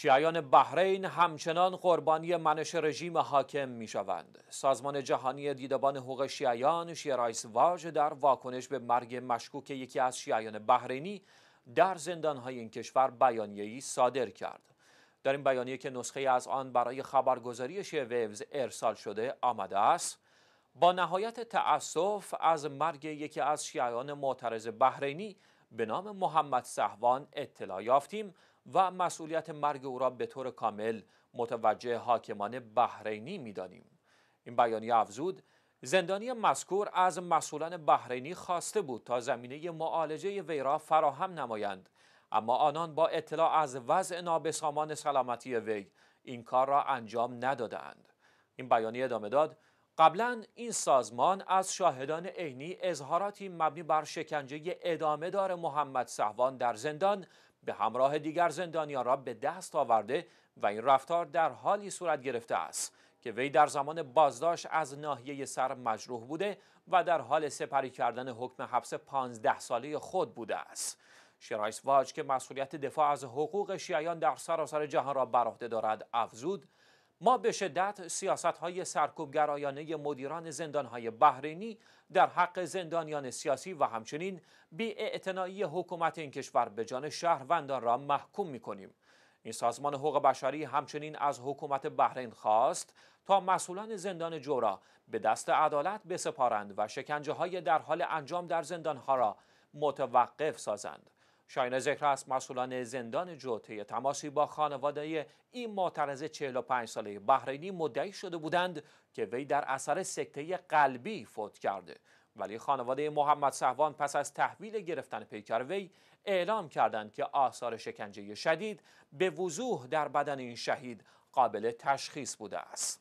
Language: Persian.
شیعیان بحرین همچنان قربانی منش رژیم حاکم می شوند. سازمان جهانی دیدبان حقوق شیعیان شیرایس واژ در واکنش به مرگ مشکوک یکی از شیعیان بحرینی در زندانهای این کشور بیانیه‌ای صادر کرد. در این بیانیه که نسخه از آن برای خبرگزاری شیوز ارسال شده آمده است، با نهایت تأسف از مرگ یکی از شیعیان معترض بحرینی به نام محمد صحوان اطلاع یافتیم و مسئولیت مرگ او را به طور کامل متوجه حاکمان بحرینی میدانیم این بیانیه افزود زندانی مذکور از مسئولان بحرینی خواسته بود تا زمینه معالجه وی را فراهم نمایند اما آنان با اطلاع از وضع نابسامان سلامتی وی این کار را انجام ندادند این بیانیه ادامه داد قبلا این سازمان از شاهدان عینی اظهاراتی مبنی بر شکنجه ادامه دار محمد صحوان در زندان به همراه دیگر زندانیان را به دست آورده و این رفتار در حالی صورت گرفته است که وی در زمان بازداشت از ناحیه سر مجروح بوده و در حال سپری کردن حکم حبس 15 ساله خود بوده است شرایس واج که مسئولیت دفاع از حقوق شیعیان در سراسر جهان را بر عهده دارد افزود ما به شدت سیاست های سرکوبگرایانه مدیران زندان های بحرینی در حق زندانیان سیاسی و همچنین بی حکومت این کشور به جان شهروندان را محکوم می کنیم. این سازمان حقوق بشری همچنین از حکومت بحرین خواست تا مسئولان زندان جورا به دست عدالت بسپارند و شکنجه های در حال انجام در زندان ها را متوقف سازند. شاین ذکر است مسئولان زندان جوته تماسی با خانواده این معترض 45 ساله بحرینی مدعی شده بودند که وی در اثر سکته قلبی فوت کرده ولی خانواده محمد سهوان پس از تحویل گرفتن پیکر وی اعلام کردند که آثار شکنجه شدید به وضوح در بدن این شهید قابل تشخیص بوده است